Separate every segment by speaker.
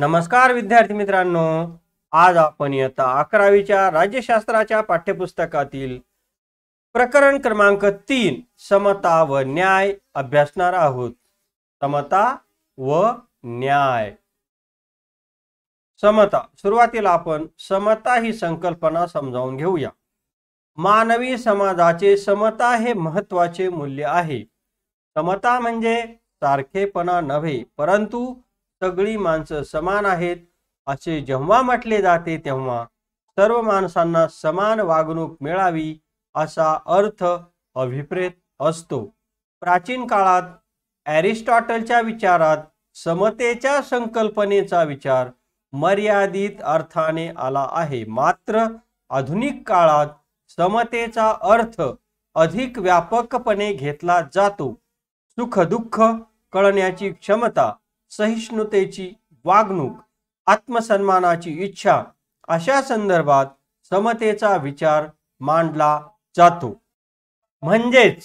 Speaker 1: नमस्कार विद्यार्थी मित्रांनो आज आपण इयत्ता अकरावीच्या राज्यशास्त्राच्या पाठ्यपुस्तकातील प्रकरण क्रमांक तीन समता व न्याय अभ्यासणार आहोत समता व न्याय समता सुरुवातीला आपण समता ही संकल्पना समजावून घेऊया मानवी समाजाचे समता हे महत्वाचे मूल्य आहे समता म्हणजे सारखेपणा नव्हे परंतु सगळी माणसं समान आहेत असे जेव्हा म्हटले जाते तेव्हा सर्व माणसांना समान वागणूक मिळावी असा अर्थ अभिप्रेत असतो प्राचीन काळात ॲरिस्टॉटलच्या विचारात समतेच्या संकल्पनेचा विचार मर्यादित अर्थाने आला आहे मात्र आधुनिक काळात समतेचा अर्थ अधिक व्यापकपणे घेतला जातो सुख दुःख कळण्याची क्षमता सहिष्णुतेची वागणूक आत्मसन्मानाची इच्छा अशा संदर्भात समतेचा विचार मांडला जातो म्हणजेच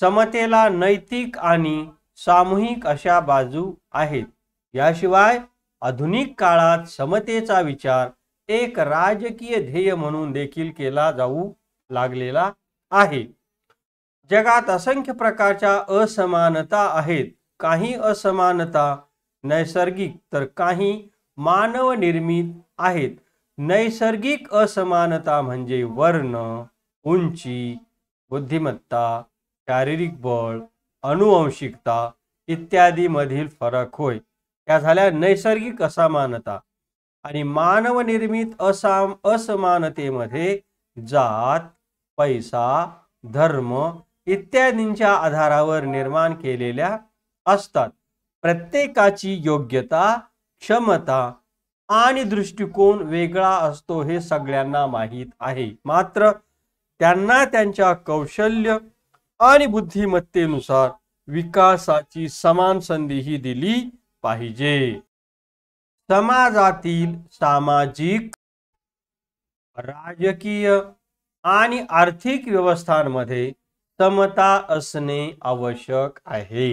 Speaker 1: समतेला नैतिक आणि सामूहिक अशा बाजू आहेत याशिवाय आधुनिक काळात समतेचा विचार एक राजकीय ध्येय म्हणून देखील केला जाऊ लागलेला आहे जगात असंख्य प्रकारच्या असमानता आहेत काही असमानता नैसर्गिक तर काही मानवनिर्मित आहेत नैसर्गिक असमानता म्हणजे वर्ण उंची बुद्धिमत्ता शारीरिक बळ अनुवंशिकता इत्यादी मधील फरक होय त्या झाल्या नैसर्गिक असमानता आणि मानवनिर्मित असाम असमानतेमध्ये जात पैसा धर्म इत्यादींच्या आधारावर निर्माण केलेल्या असतात प्रत्येकाची योग्यता क्षमता आणि दृष्टिकोन वेगळा असतो हे सगळ्यांना माहीत आहे मात्र त्यांना त्यांच्या कौशल्य आणि बुद्धिमत्तेनुसार विकासाची समान संधीही दिली पाहिजे समाजातील सामाजिक राजकीय आणि आर्थिक व्यवस्थांमध्ये समता असणे आवश्यक आहे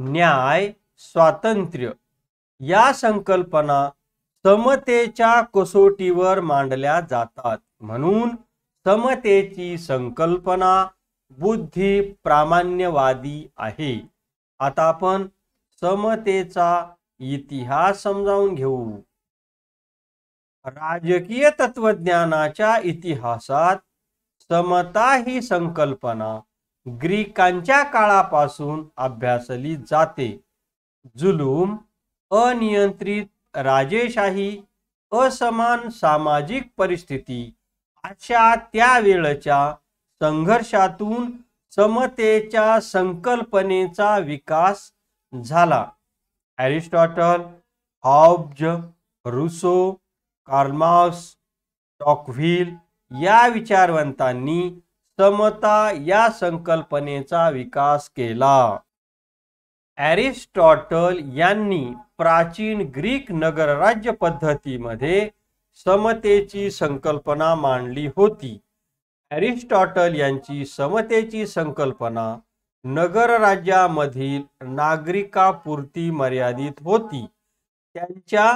Speaker 1: न्याय स्वातंत्र्य या संकल्पना समतेच्या कसोटीवर मांडल्या जातात म्हणून समतेची संकल्पना बुद्धी प्रामाण्यवादी आहे आता आपण समतेचा इतिहास समजावून घेऊ राजकीय तत्वज्ञानाच्या इतिहासात समता ही संकल्पना ग्रीकांच्या काळापासून अभ्यासली जाते जुलूम अनियंत्रित राजेशाही असमान सामाजिक परिस्थिती अशा त्या वेळच्या संघर्षातून समतेच्या संकल्पनेचा विकास झाला ॲरिस्टॉटल हॉब्ज रुसो कार्मास टॉकव्हील या विचारवंतांनी समता या संकल्पनेचा विकास केला ॲरिस्टॉटल यांनी प्राचीन ग्रीक नगरराज्य पद्धतीमध्ये समतेची संकल्पना मांडली होती ॲरिस्टॉटल यांची समतेची संकल्पना नगरराज्यामधील नागरिकापुरती मर्यादित होती त्यांच्या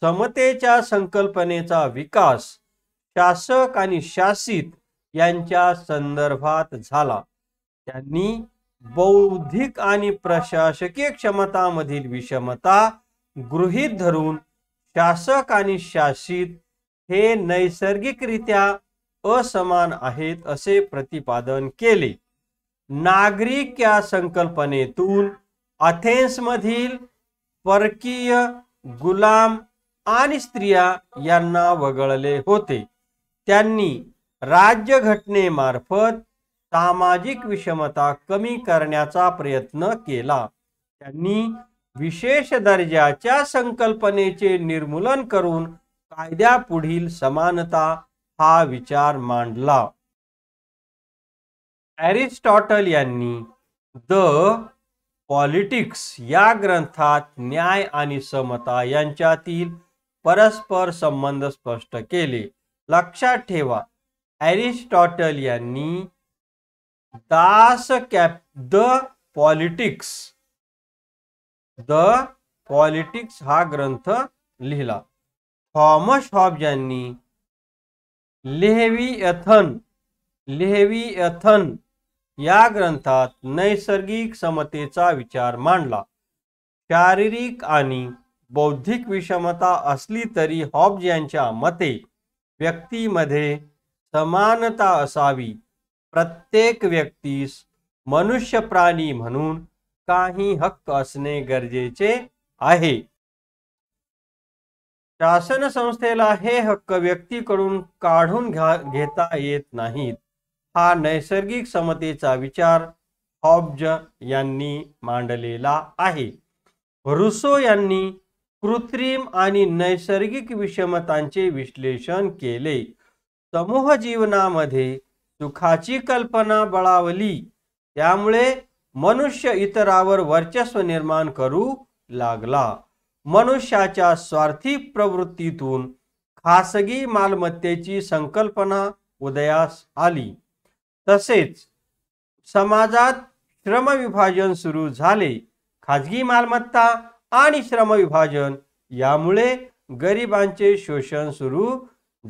Speaker 1: समतेच्या संकल्पनेचा विकास शासक आणि शासित यांच्या संदर्भात झाला त्यांनी बौद्धिक आणि प्रशासकीय क्षमतामधील विषमता गृहीत धरून शासक आणि शासित हे नैसर्गिकरित्या असमान आहेत असे प्रतिपादन केले नागरिक या संकल्पनेतून अथेन्समधील परकीय गुलाम आणि स्त्रिया यांना वगळले होते त्यांनी राज्य राज्यघटनेमार्फत सामाजिक विषमता कमी करण्याचा प्रयत्न केला त्यांनी विशेष दर्जाच्या संकल्पनेचे निर्मूलन करून कायद्यापुढील समानता हा विचार मांडला ॲरिस्टॉटल यांनी द पॉलिटिक्स या ग्रंथात न्याय आणि समता यांच्यातील परस्पर संबंध स्पष्ट केले लक्षात ठेवा ॲरिस्टॉटल यांनी दास कॅप द पॉलिटिक्स द पॉलिटिक्स हा ग्रंथ लिहिला थॉमस हॉब यांनी लेहवी एथन या ग्रंथात नैसर्गिक समतेचा विचार मांडला शारीरिक आणि बौद्धिक विषमता असली तरी हॉब्ज यांच्या मते व्यक्तीमध्ये समानता असावी प्रत्येक व्यक्तीस मनुष्य प्राणी म्हणून काही हक्क असणे गरजेचे आहे शासन संस्थेला हे हक्क व्यक्तीकडून काढून घ्या घेता येत नाहीत हा नैसर्गिक समतेचा विचार हॉब्ज यांनी मांडलेला आहे रुसो यांनी कृत्रिम आणि नैसर्गिक विषमतांचे विश्लेषण केले समूह जीवनामध्ये सुखाची कल्पना बळावली त्यामुळे मनुष्य इतरावर वर्चस्व निर्माण करू लागला मनुष्याच्या स्वार्थी प्रवृत्तीतून खासगी मालमत्तेची संकल्पना उदयास आली तसेच समाजात श्रमविभाजन सुरू झाले खाजगी मालमत्ता आणि श्रमविभाजन यामुळे गरिबांचे शोषण सुरू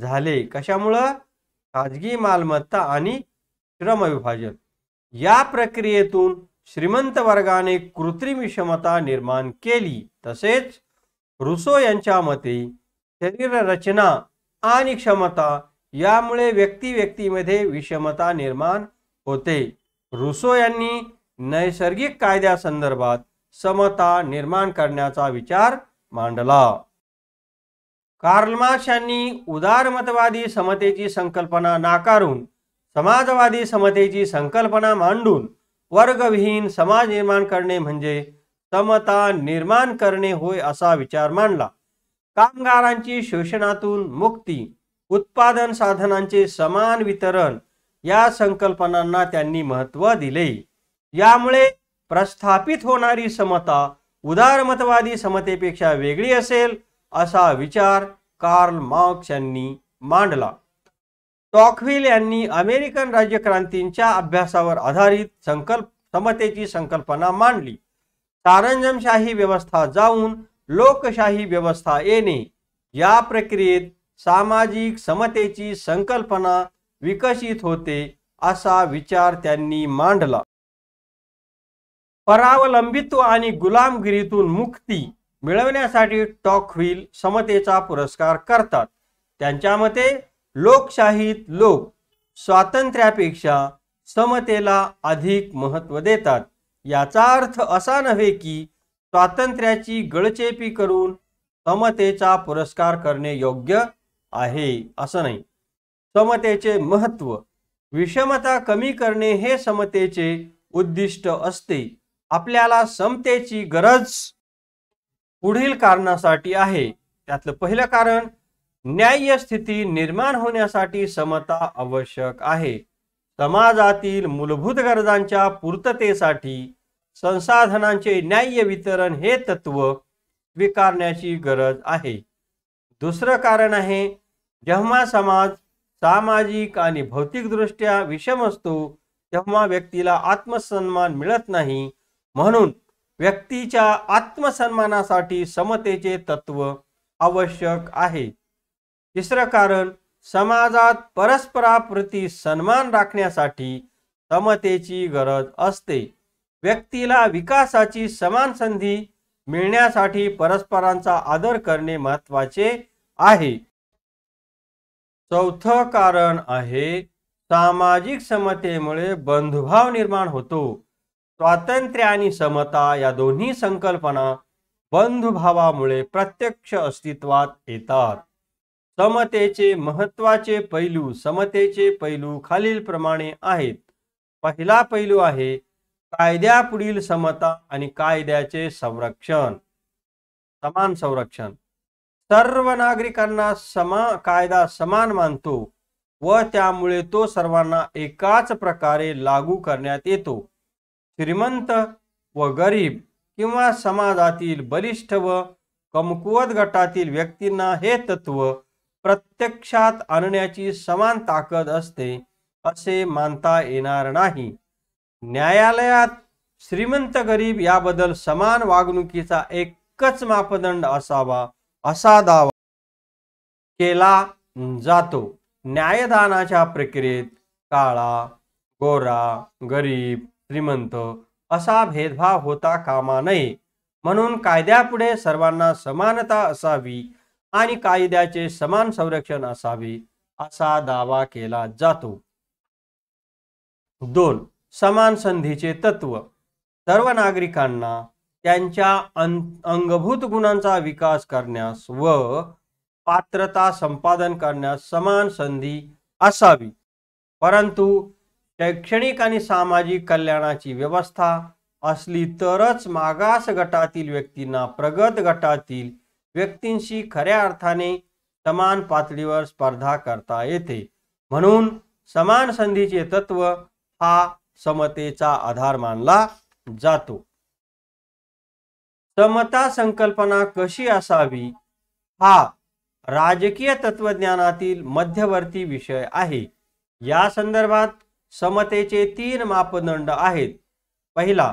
Speaker 1: झाले कशामुळं खाजगी मालमत्ता आणि श्रमविभाजन या प्रक्रियेतून श्रीमंत वर्गाने कृत्रिम विषमता निर्माण केली तसेच रुसो यांच्या मते शरीर रचना आणि क्षमता यामुळे व्यक्ती व्यक्तीमध्ये विषमता निर्माण होते रुसो यांनी नैसर्गिक संदर्भात समता निर्माण करण्याचा विचार मांडला मार्क्स यांनी उदारमतवादी समतेची संकल्पना नाकारून समाजवादी समतेची संकल्पना मांडून वर्गविहीन समाज निर्माण करणे म्हणजे समता निर्माण करणे होय असा विचार मांडला कामगारांची शोषणातून मुक्ती उत्पादन साधनांचे समान वितरण या संकल्पनांना त्यांनी महत्त्व दिले यामुळे प्रस्थापित होणारी समता उदारमतवादी समतेपेक्षा वेगळी असेल असा विचार कार्ल मार्क्स यांनी मांडला टॉकव्हिल यांनी अमेरिकन राज्यक्रांतींच्या अभ्यासावर आधारित संकल्प समतेची संकल्पना मांडली सारंजमशाही व्यवस्था जाऊन लोकशाही व्यवस्था येणे या प्रक्रियेत सामाजिक समतेची संकल्पना विकसित होते असा विचार त्यांनी मांडला परावलंबित्व आणि गुलामगिरीतून मुक्ती मिळवण्यासाठी टॉक व्हील समतेचा पुरस्कार करतात त्यांच्या मते लोकशाहीत लोक स्वातंत्र्यापेक्षा समतेला अधिक महत्त्व देतात याचा अर्थ असा नव्हे की स्वातंत्र्याची गळचेपी करून समतेचा पुरस्कार करणे योग्य आहे असं नाही समतेचे महत्त्व विषमता कमी करणे हे समतेचे उद्दिष्ट असते आपल्याला समतेची गरज पुढील कारणासाठी आहे त्यातलं पहिलं कारण न्याय्य स्थिती निर्माण होण्यासाठी समता आवश्यक आहे समाजातील मूलभूत गरजांच्या पूर्ततेसाठी संसाधनांचे न्याय्य वितरण हे तत्व स्वीकारण्याची गरज आहे दुसरं कारण आहे जेव्हा समाज सामाजिक आणि भौतिकदृष्ट्या विषम असतो तेव्हा व्यक्तीला आत्मसन्मान मिळत नाही म्हणून व्यक्तीच्या आत्मसन्मानासाठी समतेचे तत्व आवश्यक आहे तिसरं कारण समाजात परस्पराप्रती सन्मान राखण्यासाठी समतेची गरज असते व्यक्तीला विकासाची समान संधी मिळण्यासाठी परस्परांचा आदर करणे महत्वाचे आहे चौथं कारण आहे सामाजिक समतेमुळे बंधुभाव निर्माण होतो स्वातंत्र्य आणि समता या दोन्ही संकल्पना बंधुभावामुळे प्रत्यक्ष अस्तित्वात येतात समतेचे महत्वाचे पैलू समतेचे पैलू खालीलप्रमाणे आहेत पहिला पैलू आहे कायद्यापुढील समता आणि कायद्याचे संरक्षण समान संरक्षण सर्व नागरिकांना समा कायदा समान मानतो व त्यामुळे तो सर्वांना एकाच प्रकारे लागू करण्यात येतो श्रीमंत व गरीब किंवा समाजातील बलिष्ठ व कमकुवत गटातील व्यक्तींना हे तत्व प्रत्यक्षात आणण्याची समान ताकद असते असे मानता येणार नाही न्यायालयात श्रीमंत गरीब याबद्दल समान वागणुकीचा एकच मापदंड असावा असा दावा केला जातो न्यायदानाच्या प्रक्रियेत काळा गोरा गरीब श्रीमंत असा भेदभाव होता कामा नये म्हणून कायद्यापुढे सर्वांना समानता असावी आणि कायद्याचे समान संरक्षण असावे असा दावा केला जातो दोन समान संधीचे तत्व सर्व नागरिकांना त्यांच्या अंगभूत गुणांचा विकास करण्यास व पात्रता संपादन करण्यास समान संधी असावी परंतु शैक्षणिक आणि सामाजिक कल्याणाची व्यवस्था असली तरच मागास गटातील व्यक्तींना प्रगत गटातील व्यक्तींशी खऱ्या अर्थाने समान पातळीवर स्पर्धा करता येते म्हणून समान संधीचे तत्व हा समतेचा आधार मानला जातो समता संकल्पना कशी असावी हा राजकीय तत्वज्ञानातील मध्यवर्ती विषय आहे या संदर्भात समतेचे तीन मापदंड आहेत पहिला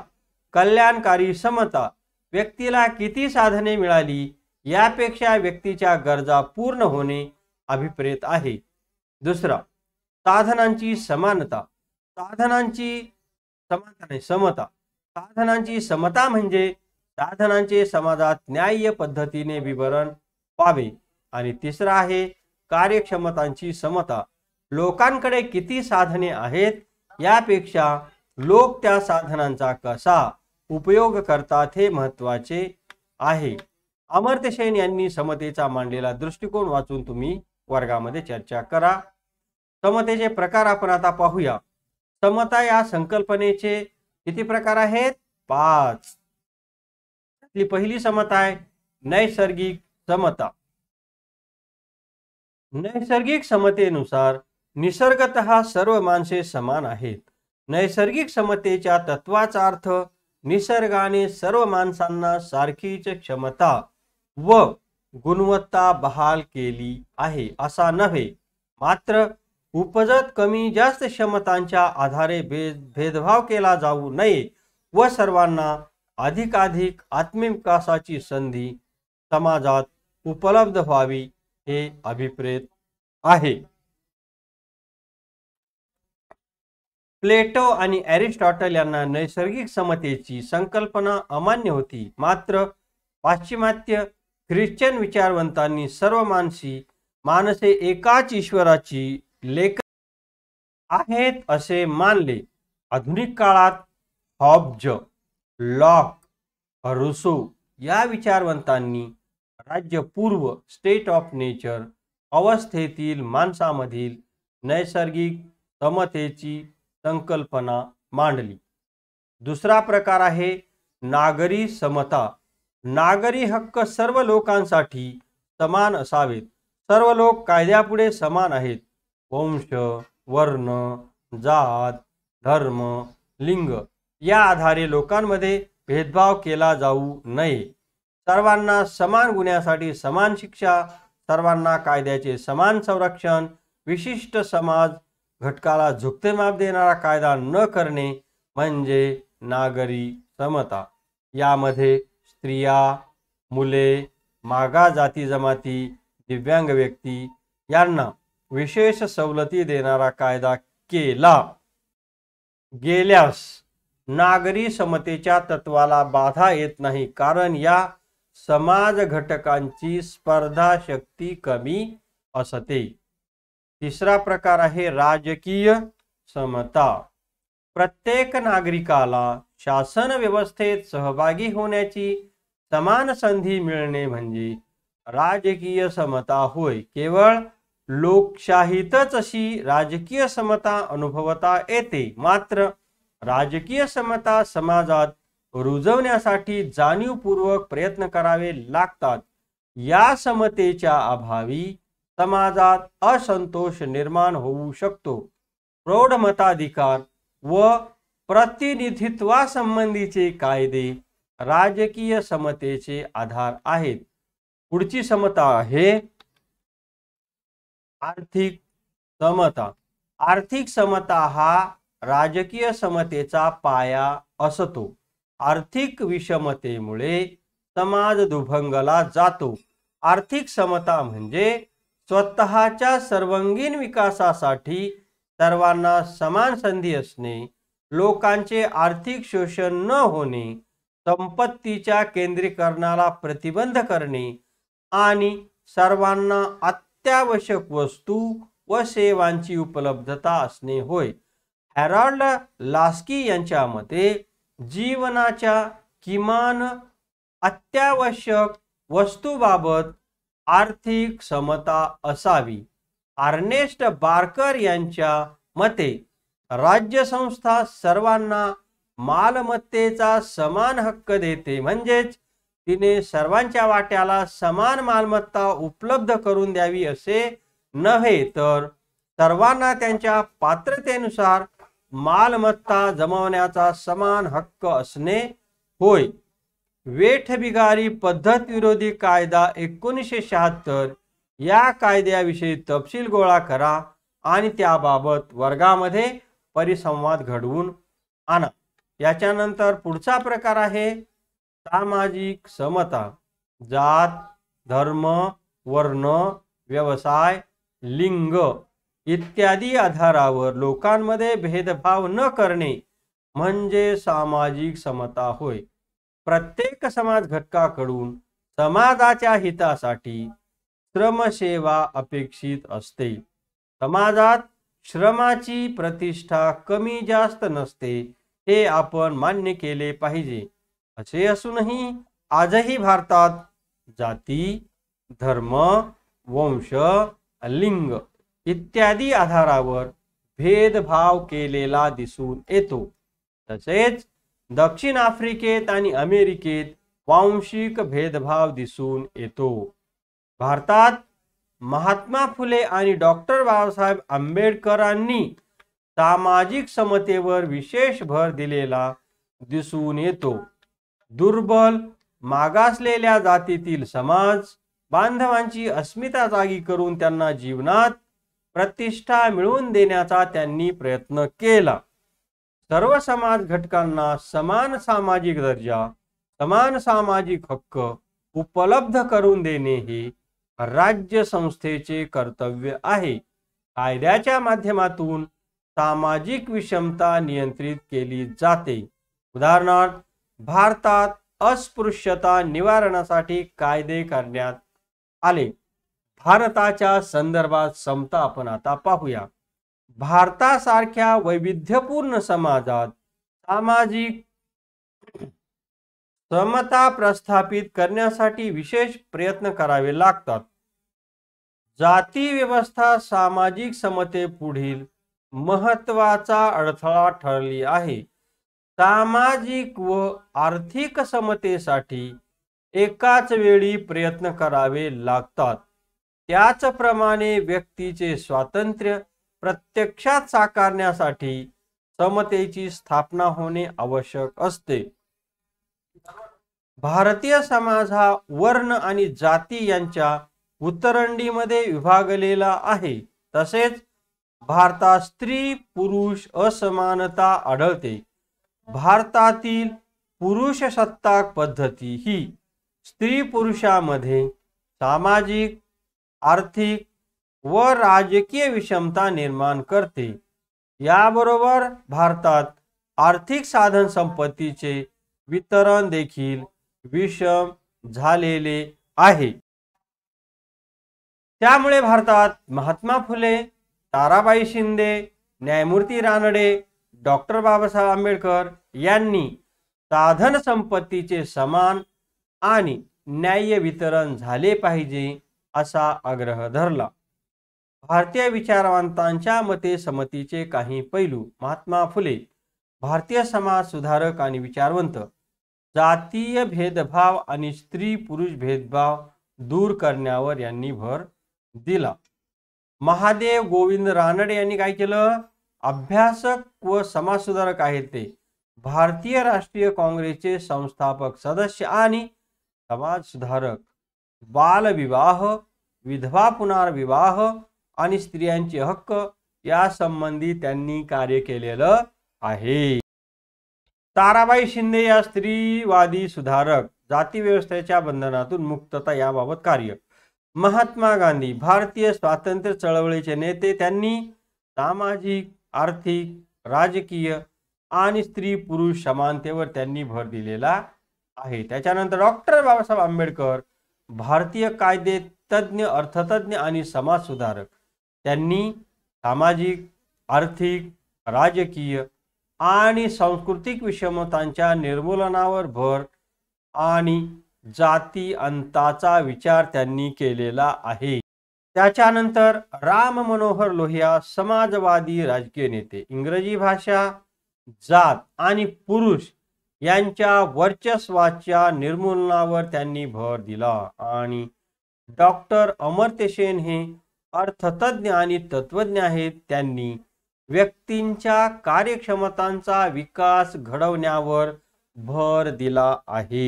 Speaker 1: कल्याणकारी समता व्यक्तीला किती साधने मिळाली यापेक्षा व्यक्तीच्या गरजा पूर्ण होणे अभिप्रेत आहे दुसरा साधनांची समानता साधनांची समानता नाही समता साधनांची समता म्हणजे साधनांचे समाजात न्याय्य पद्धतीने विवरण पावे आणि तिसरा आहे कार्यक्षमतांची समता लोकांकडे किती साधने आहेत यापेक्षा लोक त्या साधनांचा कसा उपयोग करतात हे महत्वाचे आहे अमर्त्य सेन यांनी समतेचा मांडलेला दृष्टिकोन वाचून तुम्ही वर्गामध्ये चर्चा करा समतेचे प्रकार आपण आता पाहूया समता या संकल्पनेचे किती प्रकार आहेत पाच पहिली समता आहे नैसर्गिक समता नैसर्गिक समतेनुसार निसर्गत सर्व माणसे समान आहेत नैसर्गिक समतेच्या तत्वाचा अर्थ निसर्गाने सर्व माणसांना सारखीच क्षमता व गुणवत्ता बहाल केली आहे असा नव्हे मात्र उपजत कमी जास्त क्षमतांच्या आधारे भेद भेदभाव केला जाऊ नये व सर्वांना अधिकाधिक आत्मविकासाची संधी समाजात उपलब्ध व्हावी हे अभिप्रेत आहे प्लेटो आणि अरिस्टॉटल यांना नैसर्गिक समतेची संकल्पना अमान्य होती मात्र पाश्चिमात्य ख्रिश्चन विचारवंतांनी सर्व मानसी माणसे एकाच ईश्वराची लेख आहेत असे मानले आधुनिक काळात हॉब्ज लॉक रुसो या विचारवंतांनी राज्य पूर्व स्टेट ऑफ नेचर अवस्थेतील माणसामधील नैसर्गिक समतेची संकल्पना मांडली दुसरा प्रकार आहे नागरी समता नागरी हक्क सर्व लोकांसाठी समान असावेत सर्व लोक कायद्यापुढे समान आहेत वंश वर्ण जात धर्म लिंग या आधारे लोकांमध्ये भेदभाव केला जाऊ नये सर्वांना समान गुन्ह्यासाठी समान शिक्षा सर्वांना कायद्याचे समान संरक्षण विशिष्ट समाज घटकाला झुकते माप देणारा कायदा न करणे म्हणजे नागरी समता यामध्ये स्त्रिया मुले मागा जाती जमाती दिव्यांग व्यक्ती यांना विशेष सवलती देणारा कायदा केला गेल्यास नागरी समतेच्या तत्वाला बाधा येत नाही कारण या समाज घटकांची स्पर्धा शक्ती कमी असते तिसरा प्रकार आहे राजकीय समता प्रत्येक नागरिकाला शासन व्यवस्थेत सहभागी होण्याची समान संधी मिळणे म्हणजे राजकीय समता होय केवळ लोकशाहीतच अशी राजकीय समता अनुभवता येते मात्र राजकीय समता समाजात रुजवण्यासाठी जाणीवपूर्वक प्रयत्न करावे लागतात या समतेच्या अभावी समाजात असंतोष निर्माण होऊ शकतो प्रौढ मताधिकार व प्रतिनिधित्वासंबंधीचे कायदे राजकीय समतेचे आधार आहेत पुढची समता आहे आर्थिक समता आर्थिक समता हा राजकीय समतेचा पाया असतो आर्थिक विषमतेमुळे समाज दुभंगला जातो आर्थिक समता म्हणजे स्वतःच्या सर्वांगीण विकासासाठी सर्वांना समान संधी असणे लोकांचे आर्थिक शोषण न होणे संपत्तीच्या केंद्रीकरणाला प्रतिबंध करणे आणि सर्वांना अत्यावश्यक वस्तू व सेवांची उपलब्धता असणे होय हॅरॉल्ड लास्की यांच्या मते जीवनाच्या किमान अत्यावश्यक वस्तूबाबत आर्थिक समता असावी आर्नेस्ट बारकर यांच्या मते राज्यसंस्था सर्वांना मालमत्तेचा समान हक्क देते म्हणजेच तिने सर्वांच्या वाट्याला समान मालमत्ता उपलब्ध करून द्यावी असे नव्हे तर सर्वांना त्यांच्या पात्रतेनुसार मालमत्ता जमवण्याचा समान हक्क असणे होय वेठबिगारी पद्धत विरोधी कायदा एकोणीसशे शहात्तर या कायद्याविषयी तपशील गोळा करा आणि त्याबाबत वर्गामध्ये परिसंवाद घडवून आणा याच्यानंतर पुढचा प्रकार आहे सामाजिक समता जात धर्म वर्ण व्यवसाय लिंग इत्यादी आधारावर लोकांमध्ये भेदभाव न करणे म्हणजे सामाजिक समता होय प्रत्येक समाज घटकाकडून समाजाच्या हितासाठी श्रमसेवा अपेक्षित असते समाजात श्रमाची प्रतिष्ठा कमी जास्त नसते हे आपण मान्य केले पाहिजे असे असूनही आजही भारतात जाती धर्म वंश लिंग इत्यादी आधारावर भेदभाव केलेला दिसून येतो तसेच दक्षिण आफ्रिकेत आणि अमेरिकेत वांशिक भेदभाव दिसून येतो भारतात महात्मा फुले आणि डॉक्टर बाबासाहेब आंबेडकरांनी सामाजिक समतेवर विशेष भर दिलेला दिसून येतो दुर्बल मागासलेल्या जातीतील समाज बांधवांची अस्मिता जागी करून त्यांना जीवनात प्रतिष्ठा मिळवून देण्याचा त्यांनी प्रयत्न केला सर्व समाज घटकांना समान सामाजिक दर्जा समान सामाजिक हक्क उपलब्ध करून देणे हे राज्य संस्थेचे कर्तव्य आहे कायद्याच्या माध्यमातून सामाजिक विषमता नियंत्रित केली जाते उदाहरणार्थ भारतात अस्पृश्यता निवारणासाठी कायदे करण्यात आले भारताच्या संदर्भात समता आपण आता पाहूया भारतासारख्या वैविध्यपूर्ण समाजात सामाजिक समता प्रस्थापित करण्यासाठी विशेष प्रयत्न करावे लागतात जाती व्यवस्था सामाजिक समते पुढील महत्वाचा अडथळा ठरली आहे सामाजिक व आर्थिक समतेसाठी एकाच वेळी प्रयत्न करावे लागतात त्याचप्रमाणे व्यक्तीचे स्वातंत्र्य प्रत्यक्षात साकारण्यासाठी समतेची स्थापना होणे आवश्यक असते भारतीय समाज हा वर्ण आणि जाती यांच्या उतरंडीमध्ये विभागलेला आहे तसेच भारतात स्त्री पुरुष असमानता आढळते भारतातील पुरुष सत्ताक पद्धती ही स्त्री पुरुषामध्ये सामाजिक आर्थिक व राजकीय विषमता निर्माण करते याबरोबर भारतात आर्थिक साधन संपत्तीचे वितरण देखील विषम झालेले आहे त्यामुळे भारतात महात्मा फुले ताराबाई शिंदे न्यायमूर्ती रानडे डॉक्टर बाबासाहेब आंबेडकर यांनी साधन संपत्तीचे समान आणि न्याय्य वितरण झाले पाहिजे असा आग्रह धरला भारतीय विचारवंतांच्या मते समतीचे काही पैलू महात्मा फुले भारतीय समाज सुधारक आणि विचारवंत जातीय भेदभाव आणि स्त्री पुरुष भेदभाव दूर करण्यावर यांनी भर दिला महादेव गोविंद रानडे यांनी काय केलं अभ्यासक व समाज सुधारक आहेत ते भारतीय राष्ट्रीय काँग्रेसचे संस्थापक सदस्य आणि समाज सुधारक बालविवाह विधवा पुनर्विवाह आणि स्त्रियांचे हक्क या संबंधी त्यांनी कार्य केलेलं आहे ताराबाई शिंदे या स्त्रीवादी सुधारक जाती व्यवस्थेच्या बंधनातून मुक्तता याबाबत कार्य महात्मा गांधी भारतीय स्वातंत्र्य चळवळीचे नेते त्यांनी सामाजिक आर्थिक राजकीय आणि स्त्री पुरुष समानतेवर त्यांनी भर दिलेला आहे त्याच्यानंतर डॉक्टर बाबासाहेब आंबेडकर भारतीय कायदे तज्ज्ञ अर्थतज्ञ आणि समाज सुधारक त्यांनी सामाजिक आर्थिक राजकीय आणि सांस्कृतिक विषमतांच्या निर्मूलनावर भर आणि जाती अंताचा विचार त्यांनी केलेला आहे त्याच्यानंतर राम मनोहर लोहिया समाजवादी राजकीय नेते इंग्रजी भाषा जात आणि पुरुष यांच्या वर्चस्वाच्या निर्मूलनावर त्यांनी भर दिला आणि डॉक्टर सेन हे अर्थतज्ञ आणि तत्वज्ञ आहेत त्यांनी व्यक्तींच्या कार्यक्षमतांचा विकास घडवण्यावर भर दिला आहे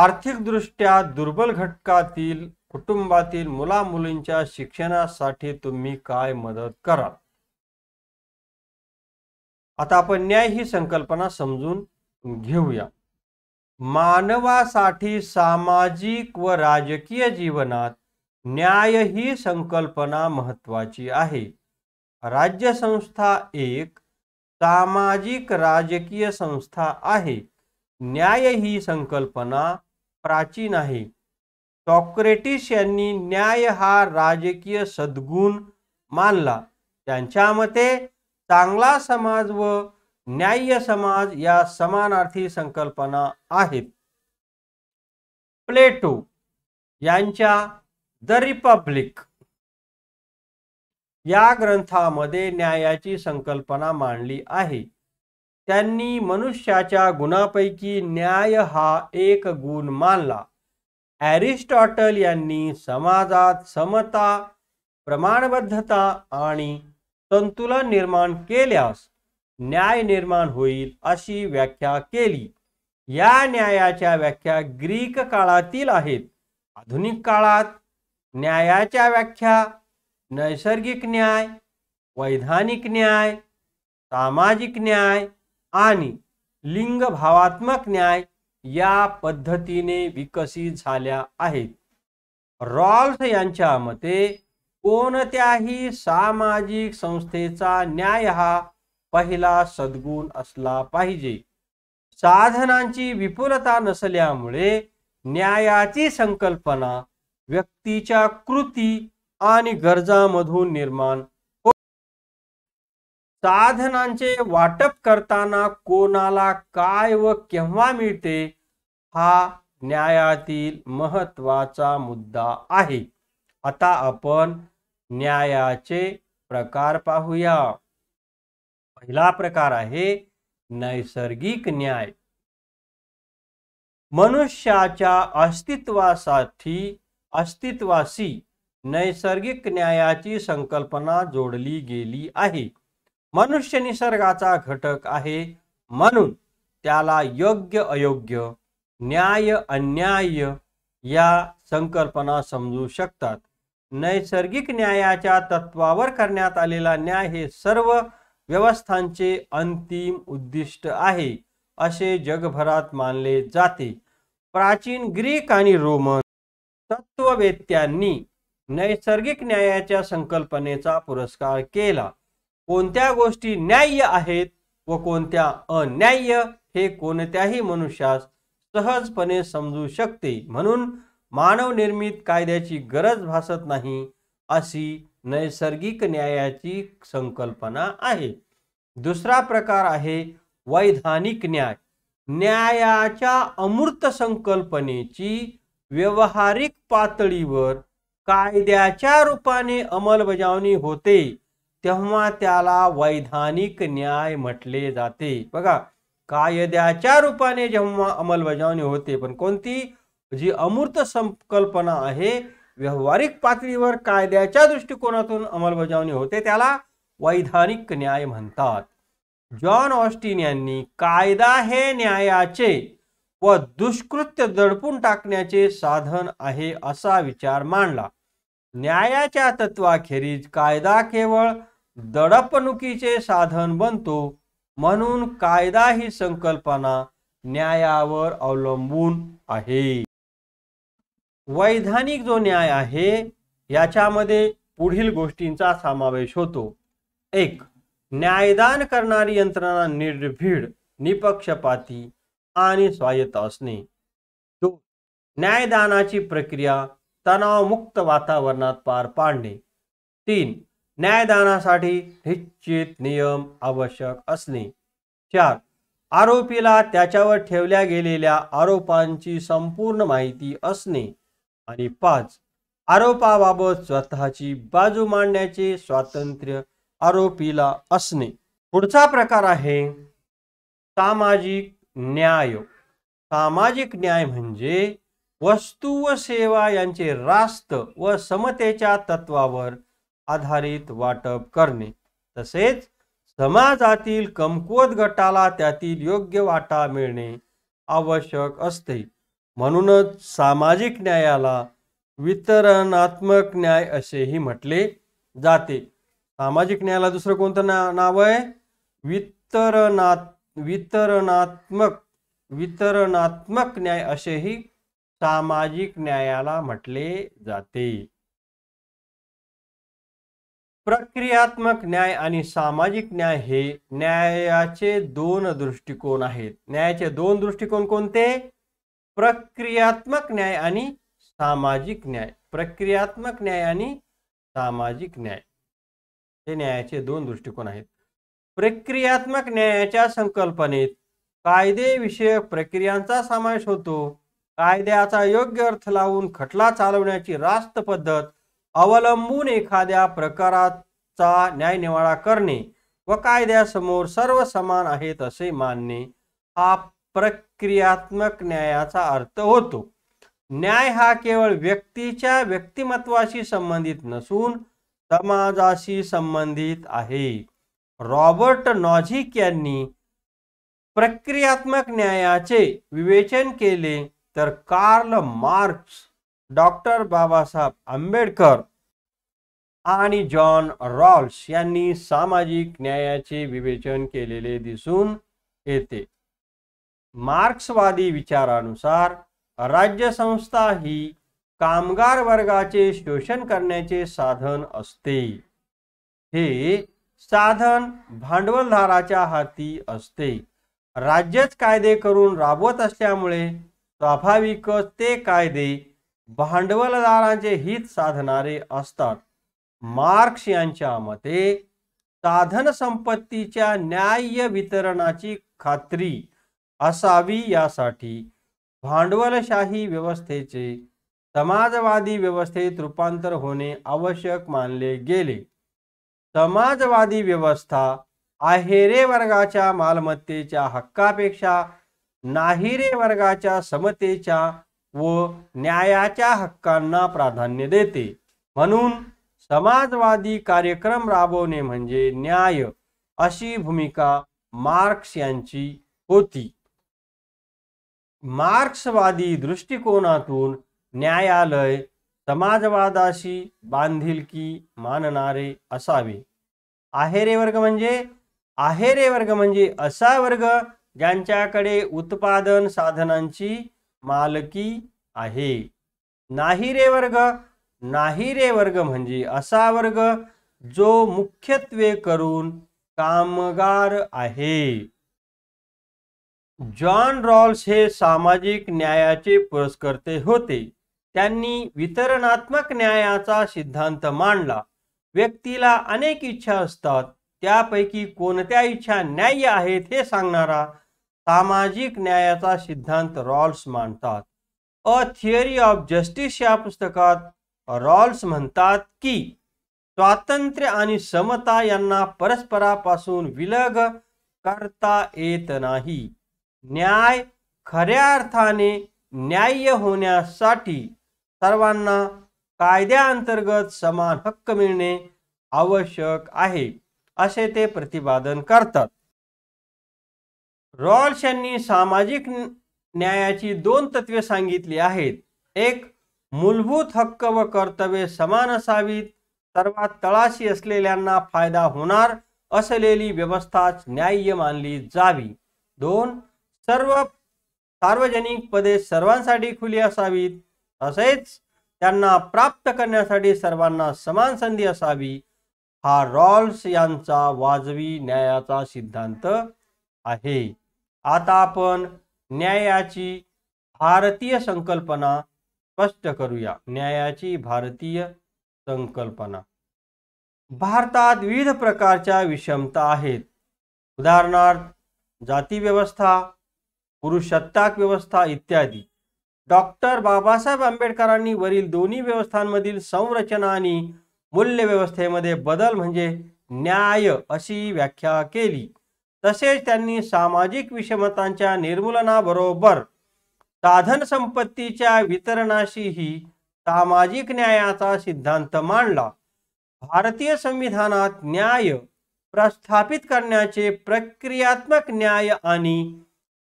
Speaker 1: आर्थिक दृष्ट्या दुर्बल घटकातील कुटुंबातील मुला मुलींच्या शिक्षणासाठी तुम्ही काय मदत कराल आता आपण न्याय ही संकल्पना समजून घेऊया मानवासाठी सामाजिक व राजकीय जीवनात न्याय ही संकल्पना महत्वाची आहे राज्यसंस्था एक सामाजिक राजकीय संस्था आहे न्याय ही संकल्पना प्राचीन आहे सॉक्रेटिस यांनी न्याय हा राजकीय सद्गुण मानला त्यांच्या मते चांगला समाज व न्याय समाज या समानार्थी संकल्पना आहेत प्लेटो यांच्या द रिपब्लिक या ग्रंथामध्ये न्यायाची संकल्पना मांडली आहे त्यांनी मनुष्याच्या गुणापैकी न्याय हा एक गुण मानला ॲरिस्टॉटल यांनी समाजात समता प्रमाणबद्धता आणि संतुलन निर्माण केल्यास न्याय निर्माण होईल अशी व्याख्या केली या न्यायाच्या व्याख्या ग्रीक काळातील आहेत आधुनिक काळात न्यायाच्या व्याख्या नैसर्गिक न्याय वैधानिक न्याय सामाजिक न्याय आणि लिंग लिंगभावात्मक न्याय या पद्धतीने विकसित झाल्या आहेत रॉल्स यांच्या मते कोणत्याही सामाजिक संस्थेचा न्याय हा पहिला सद्गुण असला पाहिजे साधनांची विपुलता नसल्यामुळे न्यायाची संकल्पना व्यक्तीच्या कृती आणि गरजामधून निर्माण हो- साधनांचे वाटप करताना कोणाला काय व केव्हा मिळते हा न्यायातील महत्वाचा मुद्दा आहे आता आपण न्यायाचे प्रकार पाहूया पहिला प्रकार आहे नैसर्गिक न्याय मनुष्याच्या अस्तित्वासाठी अस्तित्वाशी नैसर्गिक न्यायाची संकल्पना जोडली गेली आहे मनुष्य निसर्गाचा घटक आहे म्हणून त्याला योग्य अयोग्य न्याय अन्याय या संकल्पना समजू शकतात नैसर्गिक न्यायाच्या तत्वावर करण्यात आलेला न्याय हे सर्व व्यवस्थांचे अंतिम उद्दिष्ट आहे असे जगभरात मानले जाते प्राचीन ग्रीक आणि रोमन तत्ववेत्यांनी नैसर्गिक न्यायाच्या संकल्पनेचा पुरस्कार केला कोणत्या गोष्टी न्याय्य आहेत व कोणत्या अन्याय्य हे कोणत्याही मनुष्यास सहजपणे समजू शकते म्हणून मानवनिर्मित कायद्याची गरज भासत नाही अशी नैसर्गिक न्यायाची संकल्पना आहे दुसरा प्रकार आहे वैधानिक न्याय न्यायाच्या अमूर्त संकल्पनेची व्यवहारिक पातळीवर कायद्याच्या रूपाने अंमलबजावणी होते तेव्हा त्याला वैधानिक न्याय म्हटले जाते बघा कायद्याच्या रूपाने जेव्हा अंमलबजावणी होते पण कोणती जी अमूर्त संकल्पना आहे व्यवहारिक पातळीवर कायद्याच्या दृष्टिकोनातून अंमलबजावणी होते त्याला वैधानिक न्याय म्हणतात जॉन ऑस्टिन यांनी कायदा हे न्यायाचे व दुष्कृत्य दडपून टाकण्याचे साधन आहे असा विचार मांडला न्यायाच्या तत्वाखेरीज कायदा केवळ दडपणुकीचे साधन बनतो म्हणून कायदा ही संकल्पना न्यायावर अवलंबून आहे वैधानिक जो न्याय आहे याच्यामध्ये पुढील गोष्टींचा समावेश होतो एक न्यायदान करणारी यंत्रणा निर्भीड निपक्षपाती आणि स्वायत्त असणे दोन न्यायदानाची प्रक्रिया तणावमुक्त वातावरणात पार पाडणे तीन न्यायदानासाठी निश्चित नियम आवश्यक असणे चार आरोपीला त्याच्यावर ठेवल्या गेलेल्या आरोपांची संपूर्ण माहिती असणे आणि पाच आरोपाबाबत स्वतःची बाजू मांडण्याचे स्वातंत्र्य आरोपीला असणे पुढचा प्रकार आहे सामाजिक न्याय सामाजिक न्याय म्हणजे वस्तू व सेवा यांचे रास्त व समतेच्या तत्वावर आधारित वाटप करणे तसेच समाजातील कमकुवत गटाला त्यातील योग्य वाटा मिळणे आवश्यक असते म्हणूनच सामाजिक न्यायाला वितरणात्मक न्याय असेही म्हटले जाते सामाजिक न्यायाला दुसरं कोणतं ना नाव आहे वितरणात वितरणात्मक वितरणात्मक न्याय असेही सामाजिक न्यायाला म्हटले जाते प्रक्रियात्मक न्याय आणि सामाजिक न्याय हे न्यायाचे दोन दृष्टिकोन आहेत न्यायाचे दोन दृष्टिकोन कोणते प्रक्रियात्मक न्याय आणि सामाजिक न्याय प्रक्रियात्मक न्याय आणि सामाजिक न्याय हे न्यायाचे दोन दृष्टिकोन आहेत प्रक्रियात्मक न्यायाच्या संकल्पनेत कायदेविषयक प्रक्रियांचा समावेश होतो कायद्याचा योग्य अर्थ लावून खटला चालवण्याची रास्त पद्धत अवलंबून एखाद्या प्रकाराचा न्यायनिवाडा करणे व कायद्यासमोर सर्व समान आहेत असे मानणे हा प्रक्रियात्मक न्यायाचा अर्थ होतो न्याय हा केवळ व्यक्तीच्या व्यक्तिमत्वाशी संबंधित नसून समाजाशी संबंधित आहे रॉबर्ट नॉझिक यांनी प्रक्रियात्मक न्यायाचे विवेचन केले तर Karl Marx doctor Babasaheb Ambedkar आणि जॉन रॉल्स यांनी सामाजिक न्यायाचे विवेचन केलेले दिसून येते मार्क्सवादी विचारानुसार राज्यसंस्था ही कामगार वर्गाचे शोषण करण्याचे साधन असते हे साधन भांडवलधाराच्या हाती असते राज्यच कायदे करून राबवत असल्यामुळे स्वाभाविकच ते कायदे भांडवलदारांचे हित साधणारे असतात मार्क्स यांच्या मते साधन संपत्तीच्या न्याय्य वितरणाची खात्री असावी यासाठी भांडवलशाही व्यवस्थेचे समाजवादी व्यवस्थेत रूपांतर होणे आवश्यक मानले गेले समाजवादी व्यवस्था आहेरे वर्गाच्या मालमत्तेच्या हक्कापेक्षा नाहिरे वर्गाच्या समतेच्या व न्यायाच्या हक्कांना प्राधान्य देते म्हणून समाजवादी कार्यक्रम राबवणे म्हणजे न्याय अशी भूमिका मार्क्स यांची होती मार्क्सवादी दृष्टिकोनातून न्यायालय समाजवादाशी बांधिलकी मानणारे असावे आहेरे वर्ग म्हणजे आहेरे वर्ग म्हणजे असा वर्ग ज्यांच्याकडे उत्पादन साधनांची मालकी आहे नाही रे वर्ग नाही रे वर्ग म्हणजे असा वर्ग जो मुख्यत्वे करून कामगार आहे जॉन रॉल्स हे सामाजिक न्यायाचे पुरस्कर्ते होते त्यांनी वितरणात्मक न्यायाचा सिद्धांत मांडला व्यक्तीला अनेक इच्छा असतात त्यापैकी कोणत्या इच्छा न्याय्य आहेत हे सांगणारा सामाजिक न्यायाचा सिद्धांत रॉल्स मांडतात अ थिअरी ऑफ जस्टिस या पुस्तकात रॉल्स म्हणतात की स्वातंत्र्य आणि समता यांना परस्परापासून विलग करता येत नाही न्याय खऱ्या अर्थाने न्याय्य होण्यासाठी सर्वांना कायद्याअंतर्गत समान हक्क मिळणे आवश्यक आहे असे ते प्रतिपादन करतात रॉल्स यांनी सामाजिक न्यायाची दोन तत्वे सांगितली आहेत एक मूलभूत हक्क व कर्तव्ये समान असावीत सर्वात तळाशी असलेल्यांना फायदा होणार असलेली व्यवस्थाच न्याय्य मानली जावी दोन सर्व सार्वजनिक पदे सर्वांसाठी खुली असावीत तसेच त्यांना प्राप्त करण्यासाठी सर्वांना समान संधी असावी हा रॉल्स यांचा वाजवी न्यायाचा सिद्धांत आहे आता आपण न्यायाची भारतीय संकल्पना स्पष्ट करूया न्यायाची भारतीय संकल्पना भारतात विविध प्रकारच्या विषमता आहेत उदाहरणार्थ जाती व्यवस्था पुरुषसत्ताक व्यवस्था इत्यादी डॉक्टर बाबासाहेब आंबेडकरांनी वरील दोन्ही व्यवस्थांमधील संरचना आणि मूल्यव्यवस्थेमध्ये बदल म्हणजे न्याय अशी व्याख्या केली तसेच त्यांनी सामाजिक विषमतांच्या निर्मूलनाबरोबर साधन संपत्तीच्या वितरणाशीही सामाजिक न्यायाचा सिद्धांत मांडला भारतीय संविधानात न्याय प्रस्थापित करण्याचे प्रक्रियात्मक न्याय आणि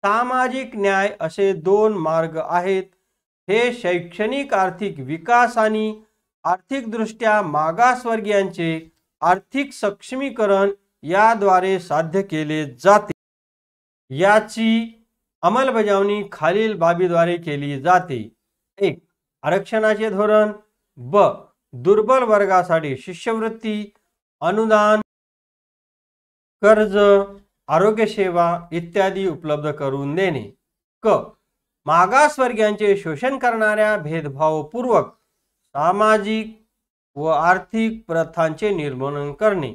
Speaker 1: सामाजिक न्याय असे दोन मार्ग आहेत हे शैक्षणिक आर्थिक विकास आणि आर्थिकदृष्ट्या मागासवर्गीयांचे आर्थिक सक्षमीकरण याद्वारे साध्य केले जाते याची अंमलबजावणी खालील बाबीद्वारे केली जाते एक आरक्षणाचे धोरण ब दुर्बल वर्गासाठी शिष्यवृत्ती अनुदान कर्ज आरोग्यसेवा इत्यादी उपलब्ध करून देणे क मागासवर्गीयांचे शोषण करणाऱ्या भेदभावपूर्वक सामाजिक व आर्थिक प्रथांचे निर्मूलन करणे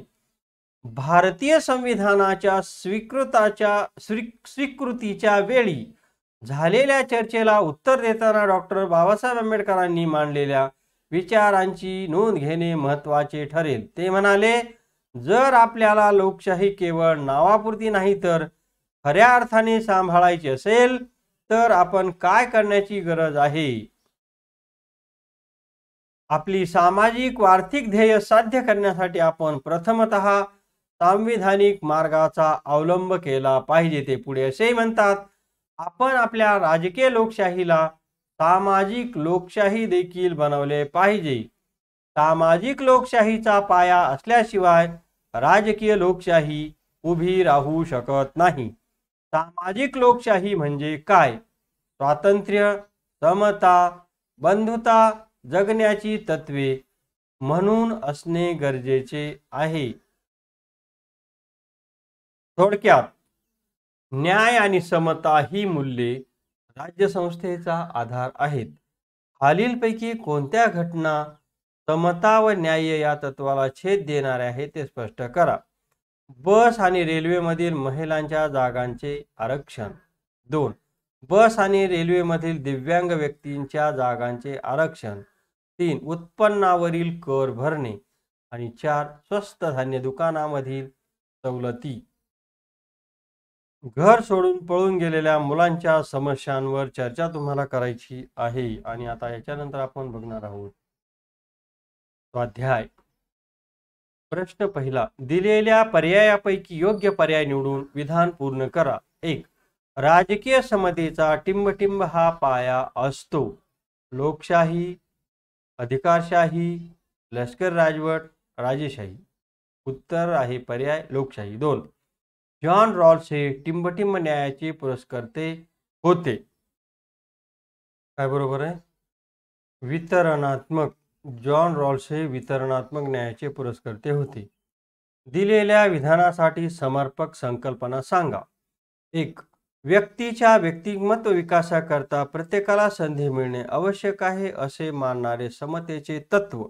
Speaker 1: भारतीय संविधानाच्या स्वीकृताच्या स्वीकृतीच्या वेळी झालेल्या चर्चेला उत्तर देताना डॉक्टर बाबासाहेब आंबेडकरांनी मांडलेल्या विचारांची नोंद घेणे महत्त्वाचे ठरेल ते म्हणाले जर आपल्याला लोकशाही केवळ नावापुरती नाही तर खऱ्या अर्थाने सांभाळायची असेल तर आपण काय करण्याची गरज आहे आपली सामाजिक व आर्थिक ध्येय साध्य करण्यासाठी आपण प्रथमत सांविधानिक मार्गाचा अवलंब केला पाहिजे ते पुढे असेही म्हणतात आपण आपल्या राजकीय लोकशाहीला सामाजिक लोकशाही देखील बनवले पाहिजे सामाजिक लोकशाहीचा पाया असल्याशिवाय राजकीय लोकशाही उभी राहू शकत नाही सामाजिक लोकशाही म्हणजे काय स्वातंत्र्य समता बंधुता जगण्याची तत्वे म्हणून असणे गरजेचे आहे थोडक्यात न्याय आणि समता ही मूल्ये राज्यसंस्थेचा आधार आहेत खालीलपैकी कोणत्या घटना समता व न्याय या तत्वाला छेद देणाऱ्या आहे ते स्पष्ट करा बस आणि रेल्वेमधील महिलांच्या जागांचे आरक्षण दोन बस आणि रेल्वेमधील दिव्यांग व्यक्तींच्या जागांचे आरक्षण तीन उत्पन्नावरील कर भरणे आणि चार स्वस्त धान्य दुकानामधील सवलती घर सोडून पळून गेलेल्या मुलांच्या समस्यांवर चर्चा तुम्हाला करायची आहे आणि आता याच्यानंतर आपण बघणार आहोत स्वाध्याय प्रश्न पहिला दिलेल्या पर्यायापैकी योग्य पर्याय निवडून विधान पूर्ण करा एक राजकीय समतेचा टिंबटिंब हा पाया असतो लोकशाही अधिकारशाही लष्कर राजवट राजेशाही उत्तर आहे पर्याय लोकशाही दोन जॉन रॉल्स हे टिंबटिंब न्यायाचे पुरस्कर्ते होते काय बरोबर आहे वितरणात्मक जॉन रॉल्स हे वितरणात्मक न्यायाचे पुरस्कर्ते होते दिलेल्या विधानासाठी समर्पक संकल्पना सांगा एक व्यक्तीच्या व्यक्तिमत्व विकासाकरता प्रत्येकाला संधी मिळणे आवश्यक आहे असे मानणारे समतेचे तत्व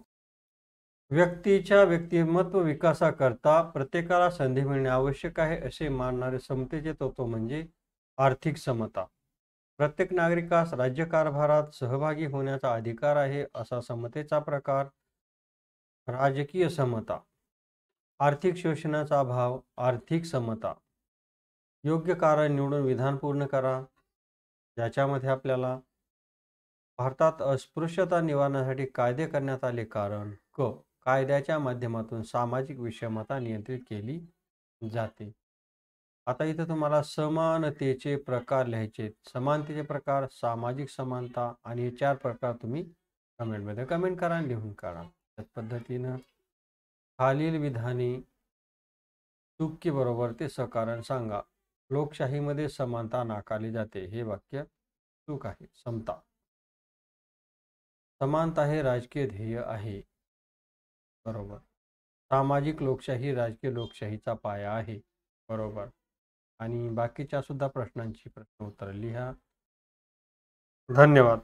Speaker 1: व्यक्तीच्या व्यक्तिमत्व विकासाकरता प्रत्येकाला संधी मिळणे आवश्यक आहे असे मानणारे समतेचे तत्व म्हणजे आर्थिक समता प्रत्येक नागरिकास राज्यकारभारात सहभागी होण्याचा अधिकार आहे असा समतेचा प्रकार राजकीय समता आर्थिक शोषणाचा अभाव आर्थिक समता योग्य कारण निवडून विधान पूर्ण करा ज्याच्यामध्ये आपल्याला भारतात अस्पृश्यता निवारणासाठी कायदे करण्यात आले कारण क कायद्याच्या माध्यमातून सामाजिक विषमता नियंत्रित केली जाते आता इथं तुम्हाला समानतेचे प्रकार लिहायचे समानतेचे प्रकार सामाजिक समानता आणि हे चार प्रकार तुम्ही कमेंटमध्ये कमेंट करा आणि लिहून काढा त्याच पद्धतीनं खालील विधाने चुकी बरोबर ते सकारण सांगा लोकशाहीमध्ये समानता नाकारली जाते हे वाक्य चूक आहे समता समानता हे राजकीय ध्येय आहे बरोबर सामाजिक लोकशाही राजकीय लोकशाहीचा पाया आहे बरोबर आणि बाकीच्या सुद्धा प्रश्नांची प्रश्न उत्तर लिहा धन्यवाद